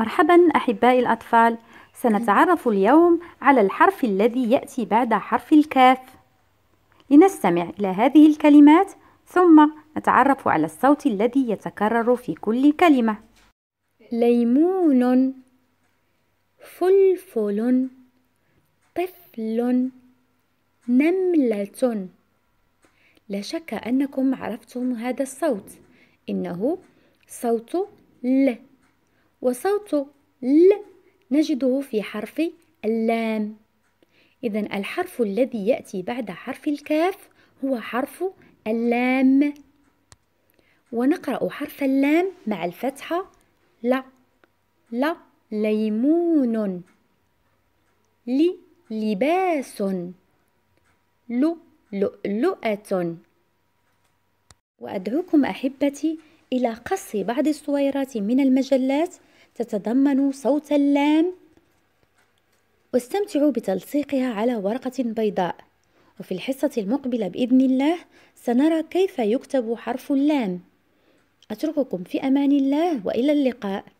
مرحبا أحبائي الأطفال سنتعرف اليوم على الحرف الذي يأتي بعد حرف الكاف لنستمع إلى هذه الكلمات ثم نتعرف على الصوت الذي يتكرر في كل كلمة ليمون فلفل طفل نملة لا شك أنكم عرفتم هذا الصوت إنه صوت ل وصوت ل نجده في حرف اللام إذا الحرف الذي يأتي بعد حرف الكاف هو حرف اللام ونقرأ حرف اللام مع الفتحة ل ل ليمون لي لباس ل لؤلؤة وأدعوكم أحبتي إلى قص بعض الصويرات من المجلات تتضمن صوت اللام واستمتعوا بتلصيقها على ورقة بيضاء وفي الحصة المقبلة بإذن الله سنرى كيف يكتب حرف اللام أترككم في أمان الله وإلى اللقاء